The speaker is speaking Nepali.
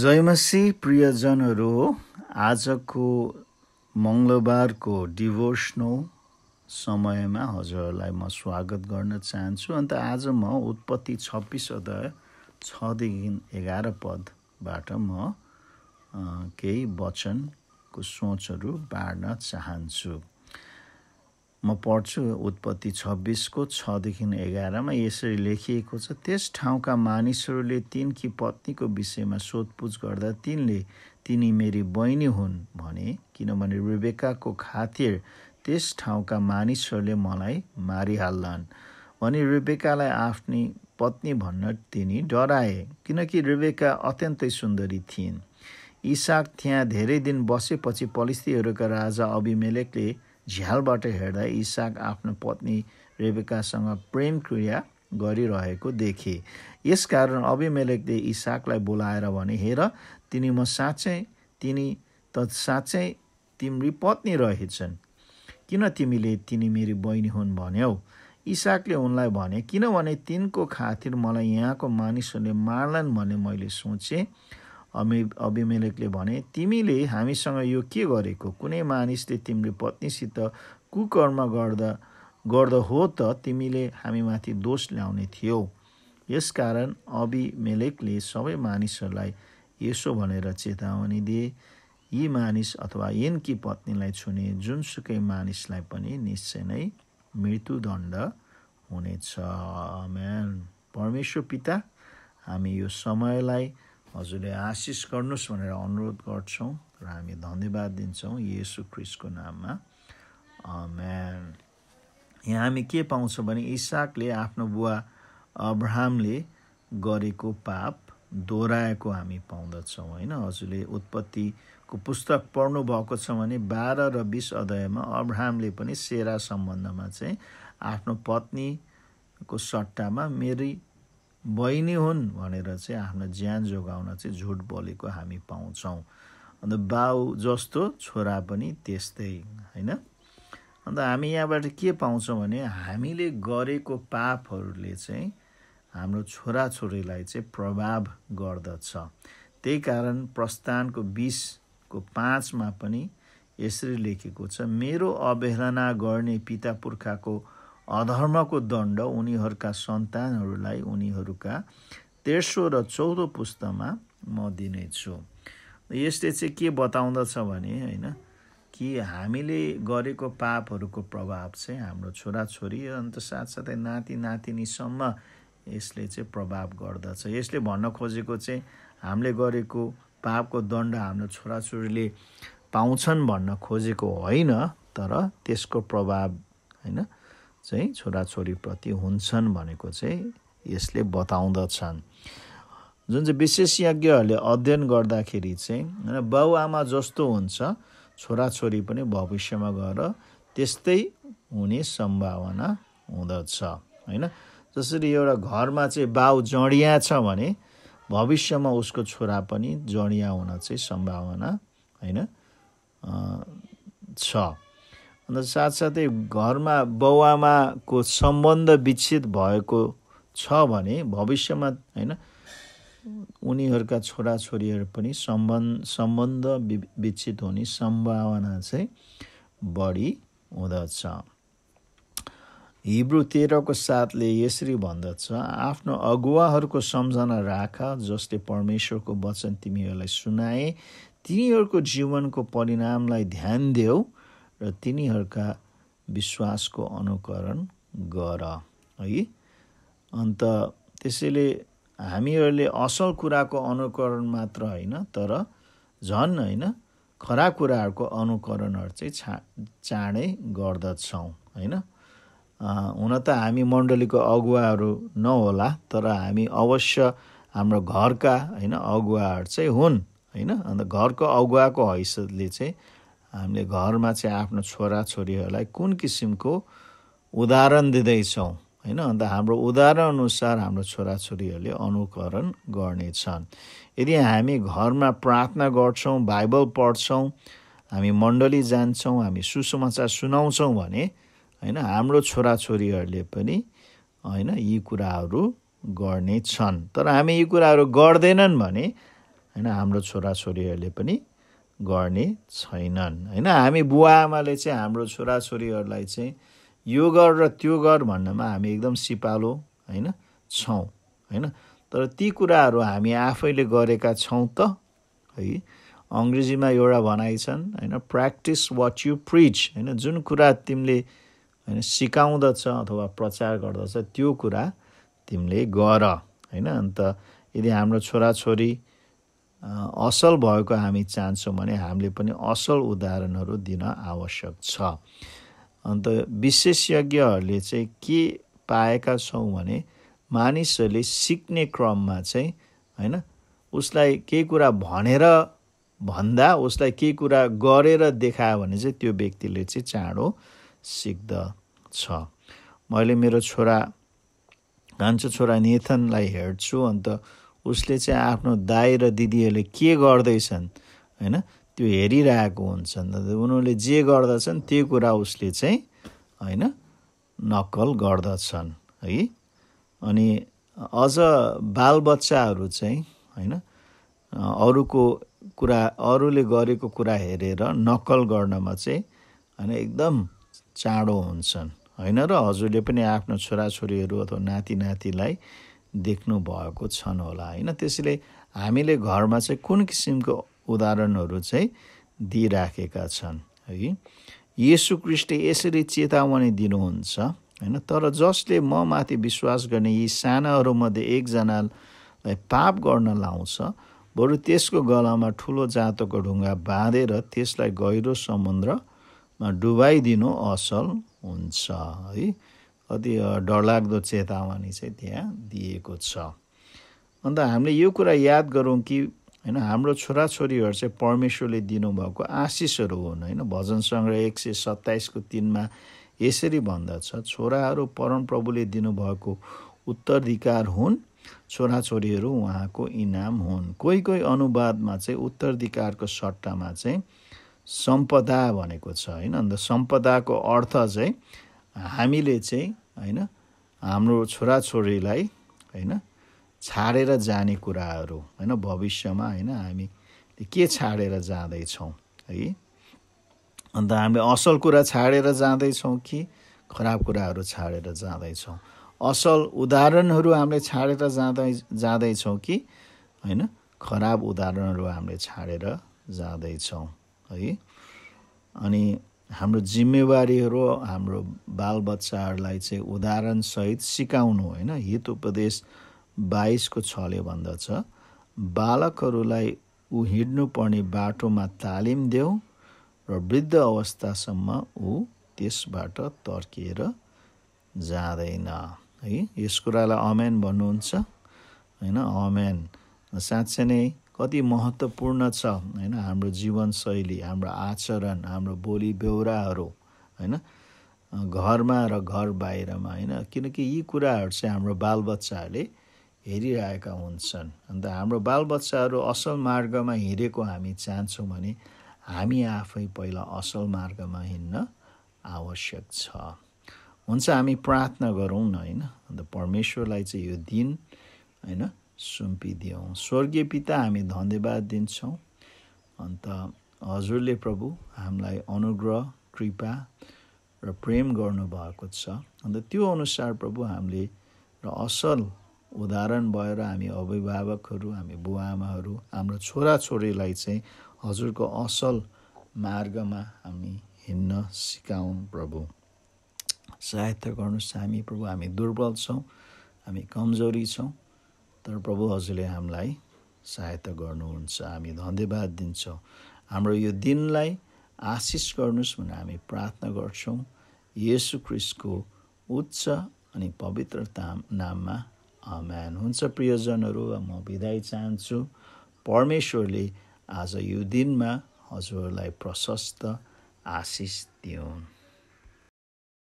जयमसी प्रियजनहरू आजको मङ्गलबारको डिभोसनो समयमा हजुरहरूलाई म स्वागत गर्न चाहन्छु अन्त आज म उत्पत्ति छब्बिस अध्याय छदेखि एघार पदबाट म केही वचनको सोचहरू बाँड्न चाहन्छु म पढ्छु उत्पत्ति छब्बिसको छदेखि एघारमा यसरी लेखिएको छ त्यस ठाउँका मानिसहरूले तिनकी पत्नीको विषयमा सोधपुछ गर्दा तिनले तिनी मेरी बहिनी हुन् भने किनभने रुबेकाको खातिर त्यस ठाउँका मानिसहरूले मलाई मारिहाल्लान् भने रुबेकालाई आफ्नी पत्नी भन्न तिनी डराए किनकि रुबेका अत्यन्तै सुन्दरी थिइन् इसाक त्यहाँ धेरै दिन बसेपछि पलिस्तीहरूका राजा अभिमेलेकले झ्यालबाट हेर्दा इसाक आफ्नो पत्नी रेबेकासँग प्रेम क्रिया गरिरहेको देखे यसकारण अभिमेलेकले इसाकलाई बोलाएर भने हेर तिनी म साँच्चै तिनी त साँच्चै तिम्री पत्नी रहेछन् किन तिमीले तिनी मेरी बहिनी हुन् भन्यौ इसाकले उनलाई भने किनभने तिनको खातिर मलाई यहाँको मानिसहरूले मार्लान् भन्ने मैले सोचेँ अभि अभिमेलेकले भने तिमीले हामीसँग यो के गरेको कुनै मानिसले तिम्रो पत्नीसित कुकर्म गर्दा गर्दा हो त तिमीले हामीमाथि दोष ल्याउने थियौ यसकारण अभिमेलेकले सबै मानिसहरूलाई यसो भनेर चेतावनी दिए यी मानिस अथवा यिनकी पत्नीलाई छुने जुनसुकै मानिसलाई पनि निश्चय नै मृत्युदण्ड हुनेछ म्यान परमेश्वर पिता हामी यो समयलाई हजुरले आशिष गर्नुहोस् भनेर अनुरोध गर्छौँ र हामी धन्यवाद दिन्छौँ यसु क्रिस्टको नाममा म्यान यहाँ हामी के पाउँछौँ भने इसाकले आफ्नो बुवा अब्राहमले गरेको पाप दोहोऱ्याएको हामी पाउँदछौँ होइन हजुरले उत्पत्तिको पुस्तक पढ्नुभएको छ भने बाह्र र बिस अध्यायमा अब्राहमले पनि सेरा सम्बन्धमा चाहिँ आफ्नो पत्नीको सट्टामा मेरी बहिनी हुन् भनेर चाहिँ आफ्नो ज्यान जोगाउन चाहिँ झुट बोलेको हामी पाउँछौँ अन्त बाउ जस्तो छोरा पनि त्यस्तै होइन अन्त हामी यहाँबाट के पाउँछौँ भने हामीले गरेको पापहरूले चाहिँ हाम्रो छोराछोरीलाई चाहिँ प्रभाव गर्दछ त्यही कारण प्रस्थानको बिसको पाँचमा पनि यसरी लेखेको छ मेरो अवहेलना गर्ने पिता पुर्खाको अधर्मको दण्ड उनीहरूका सन्तानहरूलाई उनीहरूका तेस्रो र चौथो पुस्तामा म दिनेछु यसले चाहिँ के बताउँदछ भने होइन कि हामीले गरेको पापहरूको प्रभाव चाहिँ हाम्रो छोराछोरी अन्त साथसाथै नाति नातिनीसम्म यसले चाहिँ प्रभाव गर्दछ यसले भन्न खोजेको चाहिँ हामीले गरेको पापको दण्ड हाम्रो छोराछोरीले पाउँछन् भन्न खोजेको होइन तर त्यसको प्रभाव होइन चाहिँ छोराछोरीप्रति हुन्छन् भनेको चाहिँ यसले बताउँदछन् जुन चाहिँ विशेषज्ञहरूले अध्ययन गर्दाखेरि चाहिँ होइन बाबुआमा जस्तो हुन्छ छोराछोरी पनि भविष्यमा गएर त्यस्तै हुने सम्भावना हुँदछ होइन जसरी एउटा घरमा चाहिँ बाउ जडिया छ भने भविष्यमा उसको छोरा पनि जडिया हुन चाहिँ सम्भावना होइन छ अन्त साथसाथै घरमा बाउआमाको सम्बन्ध विच्छेद भएको छ भने भविष्यमा होइन उनीहरूका छोराछोरीहरू पनि सम्बन्ध सम्बन्ध विच्छेद हुने सम्भावना चाहिँ बढी हुँदछ हिब्रू तेह्रको साथले यसरी भन्दछ आफ्नो अगुवाहरूको सम्झना राख जसले परमेश्वरको वचन तिमीहरूलाई सुनाए तिनीहरूको जीवनको परिणामलाई ध्यान देऊ र तिनीहरूका विश्वासको अनुकरण गर है अन्त त्यसैले हामीहरूले असल कुराको अनुकरण मात्र होइन तर झन् होइन खराब कुराहरूको अनुकरणहरू चाहिँ छा चाँडै गर्दछौँ होइन हुन त हामी मण्डलीको अगुवाहरू नहोला तर हामी अवश्य हाम्रो घरका होइन अगुवाहरू चाहिँ हुन् होइन अन्त घरको अगुवाको हैसियतले चाहिँ हामीले घरमा चाहिँ आफ्नो छोराछोरीहरूलाई कुन किसिमको उदाहरण दिँदैछौँ होइन अन्त हाम्रो उदाहरण अनुसार हाम्रो छोराछोरीहरूले अनुकरण गर्नेछन् यदि हामी घरमा प्रार्थना गर्छौँ बाइबल पढ्छौँ हामी मण्डली जान्छौँ हामी सुसमाचार सुनाउँछौँ भने होइन हाम्रो छोराछोरीहरूले पनि होइन यी कुराहरू गर्नेछन् तर हामी यी कुराहरू गर्दैनन् भने होइन हाम्रो छोराछोरीहरूले पनि गर्ने छैनन् होइन हामी बुवा आमाले चाहिँ हाम्रो छोराछोरीहरूलाई चाहिँ यो गर र त्यो गर भन्नमा हामी एकदम सिपालो होइन छौँ होइन तर ती कुराहरू हामी आफैले गरेका छौँ त है अङ्ग्रेजीमा एउटा भनाइ छन् होइन प्र्याक्टिस वाट यु प्रिच होइन जुन कुरा तिमीले होइन सिकाउँदछ अथवा प्रचार गर्दछ त्यो कुरा तिमीले गर होइन अन्त यदि हाम्रो छोराछोरी असल भएको हामी चाहन्छौँ भने हामीले पनि असल उदाहरणहरू दिन आवश्यक छ अन्त विशेषज्ञहरूले चाहिँ के पाएका छौँ भने मानिसहरूले सिक्ने क्रममा चाहिँ होइन उसलाई केही कुरा भनेर भन्दा उसलाई केही कुरा गरेर देखायो भने चाहिँ त्यो व्यक्तिले चाहिँ चाँडो सिक्दछ मैले मेरो छोरा कान्छो छोरा नेथनलाई हेर्छु अन्त उसले चाहिँ आफ्नो दाई र दिदीहरूले के गर्दैछन् होइन त्यो हेरिरहेको हुन्छन् उनीहरूले जे गर्दछन् त्यो कुरा उसले चाहिँ होइन नक्कल गर्दछन् है अनि अझ बालबच्चाहरू चाहिँ होइन अरूको कुरा अरूले गरेको कुरा हेरेर नक्कल गर्नमा चाहिँ होइन एकदम चाँडो हुन्छन् होइन र हजुरले पनि आफ्नो छोराछोरीहरू अथवा नाति नातिलाई देख्नु भएको छन् होला होइन त्यसैले हामीले घरमा चाहिँ कुन किसिमको उदाहरणहरू चाहिँ दिइराखेका छन् है यसु क्रिस्टले यसरी चेतावनी दिनुहुन्छ होइन तर जसले म माथि विश्वास गर्ने यी सानाहरूमध्ये एकजनालाई पाप गर्न लाउँछ बरु त्यसको गलामा ठुलो जातोको ढुङ्गा बाँधेर त्यसलाई गहिरो समुद्रमा डुबाइदिनु असल हुन्छ है अति डरलाग्दो चेतावनी चाहिँ त्यहाँ दिएको छ अन्त हामीले यो कुरा याद गरौँ कि होइन हाम्रो छोराछोरीहरू चाहिँ परमेश्वरले दिनुभएको आशिषहरू हुन् होइन भजन सङ्ग्रह एक सय सत्ताइसको तिनमा यसरी भन्दछ छोराहरू परमप्रभुले दिनुभएको उत्तराधिकार हुन् छोराछोरीहरू उहाँको इनाम हुन् कोही कोही अनुवादमा चाहिँ उत्तराधिकारको सट्टामा चाहिँ सम्पदा भनेको छ होइन अन्त सम्पदाको अर्थ चाहिँ हामीले चाहिँ होइन हाम्रो छोराछोरीलाई होइन छाडेर जाने कुराहरू होइन भविष्यमा होइन हामी के छाडेर जाँदैछौँ है अन्त हामी असल कुरा छाडेर जाँदैछौँ कि खराब कुराहरू छाडेर जाँदैछौँ असल उदाहरणहरू हामीले छाडेर जाँदै जाँदैछौँ कि होइन खराब उदाहरणहरू हामीले छाडेर जाँदैछौँ है अनि हाम्रो जिम्मेवारीहरू हाम्रो बालबच्चाहरूलाई चाहिँ उदाहरणसहित सिकाउनु होइन हित उपदेश बाइसको छले भन्दछ बालकहरूलाई ऊ पर्ने बाटोमा तालिम देऊ र वृद्ध अवस्थासम्म ऊ त्यसबाट तर्किएर जाँदैन है यस कुरालाई अमेन भन्नुहुन्छ होइन अमेन साँच्चै नै कति महत्त्वपूर्ण छ होइन हाम्रो जीवनशैली हाम्रो आचरण हाम्रो बोली बेहोराहरू होइन घरमा र घर बाहिरमा होइन किनकि यी कुराहरू चाहिँ हाम्रो बालबच्चाहरूले हेरिरहेका हुन्छन् अन्त हाम्रो बालबच्चाहरू असल मार्गमा हिँडेको हामी चाहन्छौँ भने हामी आफै पहिला असल मार्गमा हिँड्न आवश्यक छ हुन्छ हामी प्रार्थना गरौँ न होइन अन्त परमेश्वरलाई चाहिँ यो दिन होइन सुम्पिदियौँ स्वर्गीय पिता हामी धन्यवाद दिन्छौँ अन्त हजुरले प्रभु हामीलाई अनुग्रह कृपा र प्रेम गर्नुभएको छ अन्त त्यो अनुसार प्रभु हामीले र असल उदाहरण भएर हामी अभिभावकहरू हामी बुवा आमाहरू हाम्रो छोराछोरीलाई चाहिँ हजुरको असल मार्गमा हामी हिँड्न सिकाउँ प्रभु सहायता गर्नुहोस् हामी प्रभु हामी दुर्बल छौँ हामी कमजोरी छौँ तर प्रभु हजुरले हामीलाई सहायता गर्नुहुन्छ हामी धन्यवाद दिन्छौँ हाम्रो यो दिनलाई आशिष गर्नुहोस् भनेर हामी प्रार्थना गर्छौँ यसु क्रिस्टको उच्च अनि पवित्र ताम नाममा म्यान हुन्छ प्रियजनहरू म विदाई चाहन्छु परमेश्वरले आज यो दिनमा हजुरहरूलाई प्रशस्त आशिष दिउन्